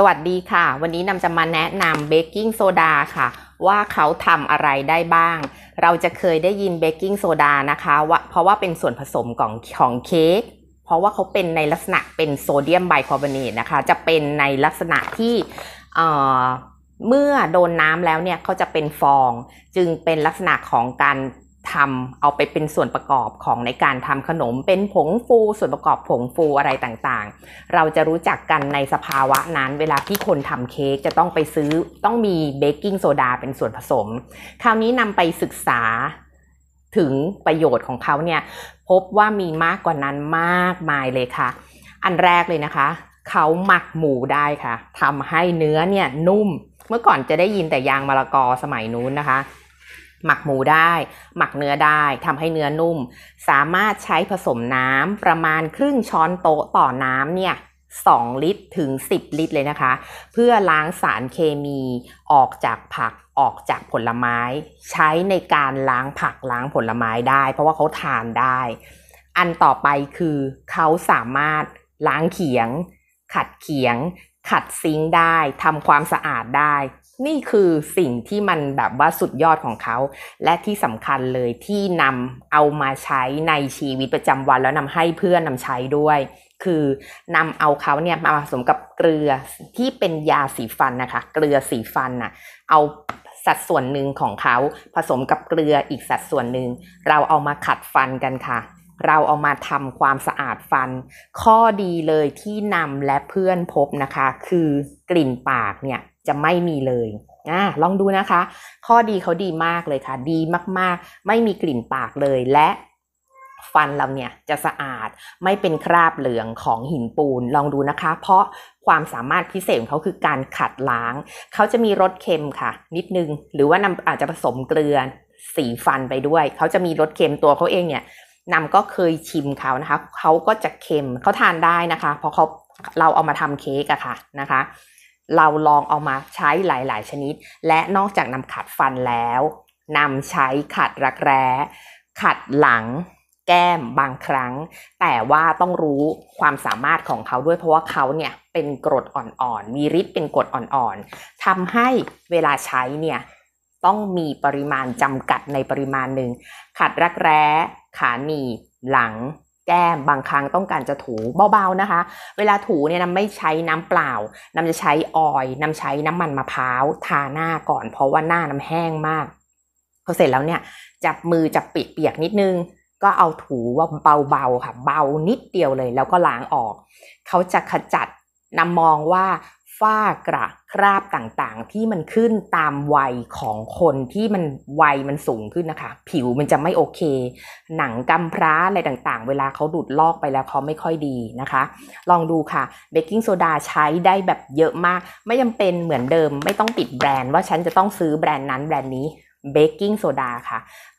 สวัสดีค่ะ วันนี้นำจะมาแนะนำเบกกิ้งโซดาค่ะ ว่าเขาทำอะไรได้บ้าง เราจะเคยได้ยินเบกกิ้งโซดานะคะว่าเพราะว่าเป็นส่วนผสมของของเค้กเพราะว่าเขาเป็นในลักษณะเป็นโซเดียมไบคาร์บอเนตนะคะจะเป็นในลักษณะที่เมื่อโดนน้ำแล้วเนี่ยเขาจะเป็นฟอง จึงเป็นลักษณะของการทำ เอาไปเป็นส่วนประกอบของในการทำขนมเป็นผงฟูส่วนประกอบผงฟูอะไรต่างๆ เราจะรู้จักกันในสภาวะนั้น เวลาที่คนทำเค้กจะต้องไปซื้อต้องมีเบกกิ้งโซดา เป็นส่วนผสมคราวนี้นำไปศึกษาถึงประโยชน์ของเขาเนี่ย พบว่ามีมากกว่านั้นมากมายเลยค่ะ อันแรกเลยนะคะ เขาหมักหมูได้ค่ะทำให้เนื้อเนี่ยนุ่ม เมื่อก่อนจะได้ยินแต่ยางมะละกอสมัยนู้นนะคะหมักหมูได้ หมักเนื้อได้ทำให้เนื้อนุ่ม สามารถใช้ผสมน้ำประมาณครึ่งช้อนโต๊ะต่อน้ำเนี่ย2ลิตรถึง 10 ลิตรเลยนะคะ เพื่อล้างสารเคมีออกจากผักออกจากผลไม้ ใช้ในการล้างผักล้างผลไม้ได้ เพราะว่าเขาทานได้ อันต่อไปคือเขาสามารถล้างเขียง ขัดเขียง ขัดซิงได้ทำความสะอาดได้นี่คือสิ่งที่มันแบบว่าสุดยอดของเขา และที่สำคัญเลยที่นำเอามาใช้ในชีวิตประจำวันแล้วนำให้เพื่อนนำใช้ด้วย คือนำเอาเขาเนี่ยมาผสมกับเกลือที่เป็นยาสีฟันนะคะ เกลือสีฟันน่ะเอาสัดส่วนหนึ่งของเขา ผสมกับเกลืออีกสัดส่วนหนึ่ง เราเอามาขัดฟันกันค่ะ เราเอามาทำความสะอาดฟัน ข้อดีเลยที่นำและเพื่อนพบนะคะ คือกลิ่นปากเนี่ยจะไม่มีเลยอ่าลองดูนะคะ ข้อดีเขาดีมากเลยค่ะ ดีมากๆ ไม่มีกลิ่นปากเลย และฟันเราเนี่ยจะสะอาด ไม่เป็นคราบเหลืองของหินปูน ลองดูนะคะ เพราะความสามารถพิเศษของเขาคือการขัดล้าง เขาจะมีรสเค็มค่ะ นิดนึง หรือว่านำอาจจะผสมเกลือสีฟันไปด้วย เขาจะมีรสเค็มตัวเขาเองเนี่ยนำก็เคยชิมเขานะคะเขาก็จะเค็มเขาทานได้นะคะ เพราะเขาเราเอามาทำเค้กอะค่ะนะคะเราลองเอามาใช้หลายๆ ชนิดและนอกจากนำขัดฟันแล้วนำใช้ขัดรักแร้ ขัดหลัง แก้มบางครั้ง แต่ว่าต้องรู้ความสามารถของเขาด้วยเพราะว่าเขาเนี่ยเป็นกรดอ่อนๆ มีฤทธิ์เป็นกรดอ่อนๆทำให้เวลาใช้เนี่ยต้องมีปริมาณจำกัดในปริมาณหนึ่งขัดรักแร้ ขาหนีบหลังแก้มบางครั้งต้องการจะถูเบาๆนะคะ เวลาถูเนี่ยน้ำไม่ใช้น้ำเปล่าน้ำจะใช้ออยน้ำใช้น้ำมันมะพร้าว ทาหน้าก่อนเพราะว่าหน้าน้ำแห้งมาก พอเสร็จแล้วเนี่ย จับมือจับปเปียกนิดนึง ก็เอาถูว่าเบาๆค่ะ เบานิดเดียวเลยแล้วก็ล้างออก เขาจะขจัดนำมองว่าฝ้ากระคราบต่างๆที่มันขึ้นตามวัยของคนที่มันวัยมันสูงขึ้นนะคะ ผิวมันจะไม่โอเค หนังกำพร้าอะไรต่างๆ เวลาเขาดูดลอกไปแล้วเขาไม่ค่อยดีนะคะ ลองดูค่ะเบกกิ้งโซดาใช้ได้แบบเยอะมาก ไม่จาเป็นเหมือนเดิมไม่ต้องปิดแบรนด์ว่าฉันจะต้องซื้อแบรนด์นั้นแบรนด์นี้เบกกิ้งโซดาค่ะ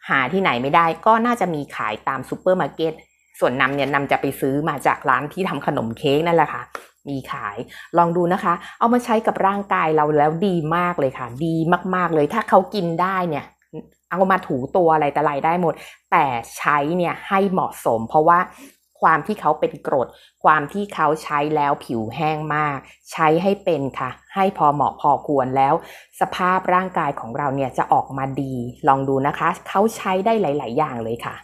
หาที่ไหนไม่ได้ก็น่าจะมีขายตามซูเปอร์มาร์เก็ตส่วนนำเนี่ยนำจะไปซื้อมาจากร้านที่ทำขนมเค้กนั่นแหละค่ะมีขาย ลองดูนะคะ เอามาใช้กับร่างกายเราแล้วดีมากเลยค่ะ ดีมากๆเลย ถ้าเขากินได้เนี่ย เอามาถูตัวอะไรแต่ไรได้หมด แต่ใช้เนี่ยให้เหมาะสม เพราะว่าความที่เขาเป็นกรด ความที่เขาใช้แล้วผิวแห้งมาก ใช้ให้เป็นค่ะ ให้พอเหมาะพอควรแล้ว สภาพร่างกายของเราเนี่ยจะออกมาดี ลองดูนะคะ เขาใช้ได้หลาย ๆ อย่างเลยค่ะ